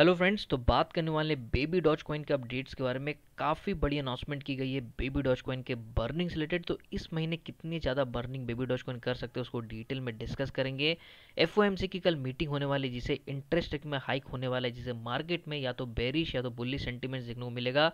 hello friends तो बात करने वाले बेबी डॉज कॉइन के अपडेट्स के बारे में काफ़ी बड़ी अनाउंसमेंट की गई है बेबी डॉज कॉइन के बर्निंग से रिलेटेड तो इस महीने कितनी ज़्यादा बर्निंग बेबी डॉज कॉइन कर सकते हैं उसको डिटेल में डिस्कस करेंगे एफ की कल मीटिंग होने वाली जिसे इंटरेस्ट रेट में हाइक होने वाला है जिसे मार्केट में या तो बेरिश या तो बुल्ली सेंटीमेंट्स देखने को मिलेगा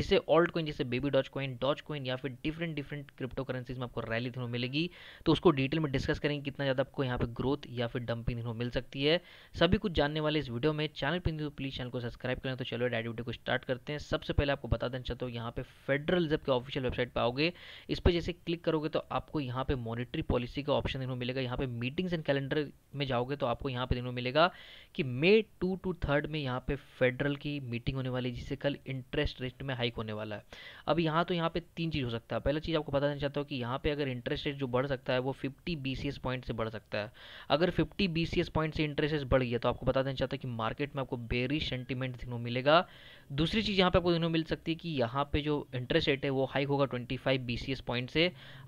जिसे ऑल्ट कॉइन जैसे Baby Doge Coin Doge Coin या फिर डिफरेंट डिफरेंट क्रिप्टो करेंसीज में आपको रैली देखने को मिलेगी तो उसको डिटेल में डिस्कस करेंगे कितना ज़्यादा आपको यहाँ पर ग्रोथ या फिर डंपिंग देखने को मिल सकती है सभी कुछ जानने वाले इस वीडियो में चैनल पर हो प्लीज़ चैनल को सब्सक्राइब करें तो चलो डायरी वीडियो को स्टार्ट करते हैं सबसे पहले आपको बता देना चाहता हूँ यहाँ पे फेडरल रिजर्व के ऑफिशियल वेबसाइट पर आओगे इस पर जैसे क्लिक करोगे तो आपको यहाँ पे मॉनिटरी पॉलिसी का ऑप्शन देखने को मिलेगा यहाँ पे मीटिंग्स एंड कैलेंडर में जाओगे तो आपको यहाँ पे देखने को मिलेगा कि मे टू टू थर्ड में यहाँ पे फेडरल की मीटिंग होने वाली जिससे कल इंटरेस्ट रेट में हाइक होने वाला है अब यहाँ तो यहाँ पे तीन चीज़ हो सकता है पहला चीज़ आपको बता देना चाहता हूँ कि यहाँ पे अगर इंटरेस्ट रेट जो बढ़ सकता है वो फिफ्टी बी पॉइंट से बढ़ सकता है अगर फिफ्टी बी पॉइंट से इंटरेस्ट रेट बढ़ गया तो आपको बता देना चाहता हूँ कि मार्केट में आपको बे बेरी सेंटिमेंट देखने को मिलेगा दूसरी चीज़ यहाँ पे आपको देखने को मिल सकती है कि यहाँ पे जो इंटरेस्ट रेट है वो हाइक होगा 25 five B C S point से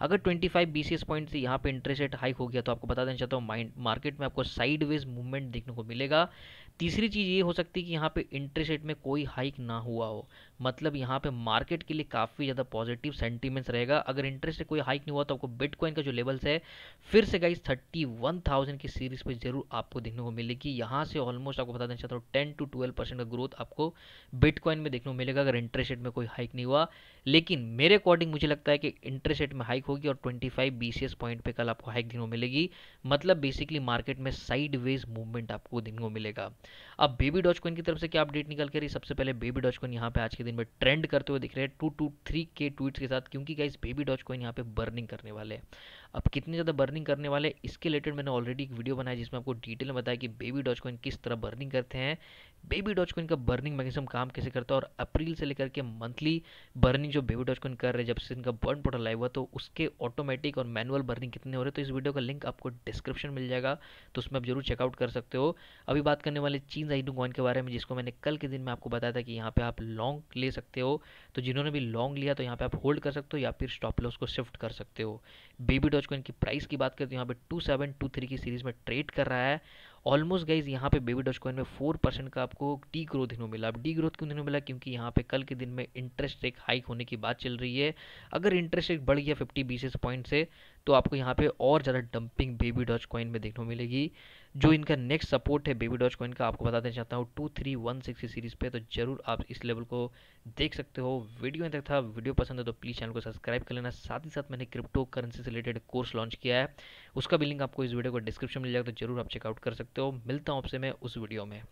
अगर 25 five B C S point से यहाँ पे इंटरेस्ट रेट हाइक हो गया तो आपको बता देना चाहता हूँ माइंड मार्केट में आपको साइडवेज मूवमेंट देखने को मिलेगा तीसरी चीज़ ये हो सकती है कि यहाँ पे इंटरेस्ट रेट में कोई हाइक ना हुआ हो मतलब यहाँ पे मार्केट के लिए काफ़ी ज़्यादा पॉजिटिव सेंटीमेंट्स रहेगा अगर इंटरेस्ट से कोई हाइक नहीं हुआ तो आपको बिटकॉइन का जो लेवल्स है फिर से गाइस 31,000 की सीरीज पे जरूर आपको देखने को मिलेगी यहाँ से ऑलमोस्ट आपको बता देना चाहता हूँ टेन टू ट्वेल्व का ग्रोथ आपको बिटकॉइन में देखने को मिलेगा अगर इंटरेस्ट रेट में कोई हाइक नहीं हुआ लेकिन मेरे अकॉर्डिंग मुझे लगता है कि इंटरेस्ट रेट में हाइक होगी और ट्वेंटी फाइव पॉइंट पर कल आपको हाइक देखने को मिलेगी मतलब बेसिकली मार्केट में साइड मूवमेंट आपको देखने को मिलेगा अब बेबी डॉच कॉइन की तरफ से क्या अपडेट निकल कर रही सबसे पहले बेबी डॉच कॉइन यहाँ पे आज के दिन में ट्रेंड करते हुए दिख रहे हैं टू टू थ्री के ट्वीट्स के साथ क्योंकि गाइस बेबी डॉच कॉइन यहाँ पे बर्निंग करने वाले हैं अब कितने ज़्यादा बर्निंग करने वाले इसके रिलेटेड मैंने ऑलरेडी एक वीडियो बनाया जिसमें आपको डिटेल में बताया कि बेबी डॉच कॉइन किस तरह बर्निंग करते हैं बेबी डॉच कॉइन का बर्निंग मैकेनिज्म काम कैसे करता है और अप्रैल से लेकर के मंथली बर्निंग जो बेबी डॉच कॉइन कर रहे हैं जब से इनका बर्न पोर्टल लाइव हुआ तो उसके ऑटोमेटिक और मैनुअल बर्निंग कितने हो रहे हैं तो इस वीडियो का लिंक आपको डिस्क्रिप्शन मिल जाएगा तो उसमें आप जरूर चेकआउट कर सकते हो अभी बात करने वाले चीन आइडू कॉइन के बारे में जिसको मैंने कल के दिन में आपको बताया था कि यहाँ पर आप लॉन्ग ले सकते हो तो जिन्होंने भी लॉन्ग लिया तो यहाँ पर आप होल्ड कर सकते हो या फिर स्टॉप लॉस को शिफ्ट कर सकते हो बेबी डॉच कॉइन की प्राइस की बात करें तो यहाँ पर टू सेवन टू थ्री की सीरीज़ में ट्रेड कर रहा है ऑलमोस्ट गाइज यहाँ पे बेबी डॉज कॉइन में फोर परसेंट का आपको डी ग्रोथ इन्हों मिला अब डी ग्रोथ क्यों दिनों मिला क्योंकि यहाँ पे कल के दिन में इंटरेस्ट रेट हाइक होने की बात चल रही है अगर इंटरेस्ट रेट बढ़ गया फिफ्टी बेसिस पॉइंट से तो आपको यहाँ पे और ज़्यादा डंपिंग बेबी डॉच कॉइन में देखने को मिलेगी जो इनका नेक्स्ट सपोर्ट है बेबी डॉच कॉइन का आपको बता देना चाहता हूँ two three one six series पे तो ज़रूर आप इस लेवल को देख सकते हो वीडियो तक था वीडियो पसंद है तो प्लीज़ चैनल को सब्सक्राइब कर लेना साथ ही साथ मैंने क्रिप्टो करेंसी से रिलेटेड कोर्स लॉन्च किया है उसका भी लिंक आपको इस वीडियो को डिस्क्रिप्शन में मिल जाएगा तो जरूर आप चेकआउट कर सकते हो मिलता हूँ आपसे मैं उस वीडियो में